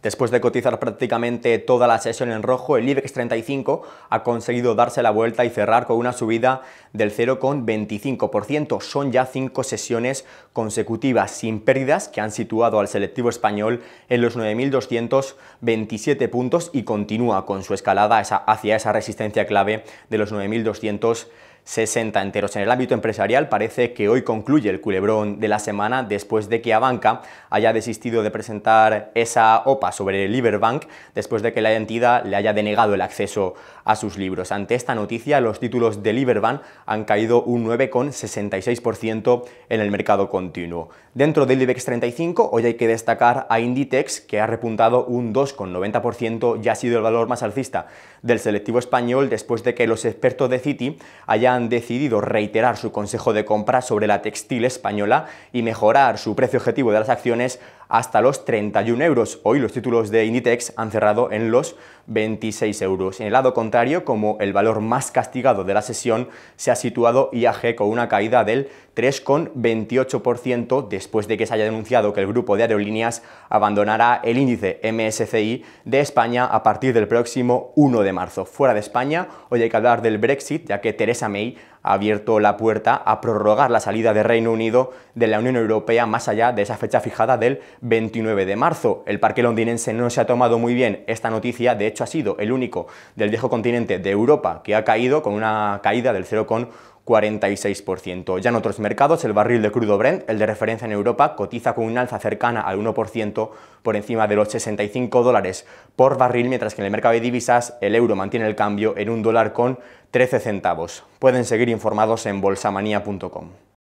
Después de cotizar prácticamente toda la sesión en rojo, el IBEX 35 ha conseguido darse la vuelta y cerrar con una subida del 0,25%. Son ya cinco sesiones consecutivas sin pérdidas que han situado al selectivo español en los 9.227 puntos y continúa con su escalada hacia esa resistencia clave de los 9.200 60 enteros. En el ámbito empresarial parece que hoy concluye el culebrón de la semana después de que Abanca haya desistido de presentar esa OPA sobre el Iberbank después de que la entidad le haya denegado el acceso a sus libros. Ante esta noticia, los títulos de LiberBank han caído un 9,66% en el mercado continuo. Dentro del IBEX 35, hoy hay que destacar a Inditex, que ha repuntado un 2,90% y ha sido el valor más alcista del selectivo español después de que los expertos de Citi hayan decidido reiterar su consejo de compra sobre la textil española y mejorar su precio objetivo de las acciones hasta los 31 euros. Hoy los títulos de Inditex han cerrado en los 26 euros. En el lado contrario, como el valor más castigado de la sesión, se ha situado IAG con una caída del 3,28% después de que se haya denunciado que el grupo de aerolíneas abandonará el índice MSCI de España a partir del próximo 1 de marzo. Fuera de España, hoy hay que hablar del Brexit, ya que Theresa May ha abierto la puerta a prorrogar la salida de Reino Unido de la Unión Europea más allá de esa fecha fijada del 29 de marzo. El parque londinense no se ha tomado muy bien esta noticia, de hecho ha sido el único del viejo continente de Europa que ha caído con una caída del 0,1%. 46%. Ya en otros mercados, el barril de crudo Brent, el de referencia en Europa, cotiza con una alza cercana al 1% por encima de los 65 dólares por barril, mientras que en el mercado de divisas el euro mantiene el cambio en un dólar con 13 centavos. Pueden seguir informados en bolsamanía.com.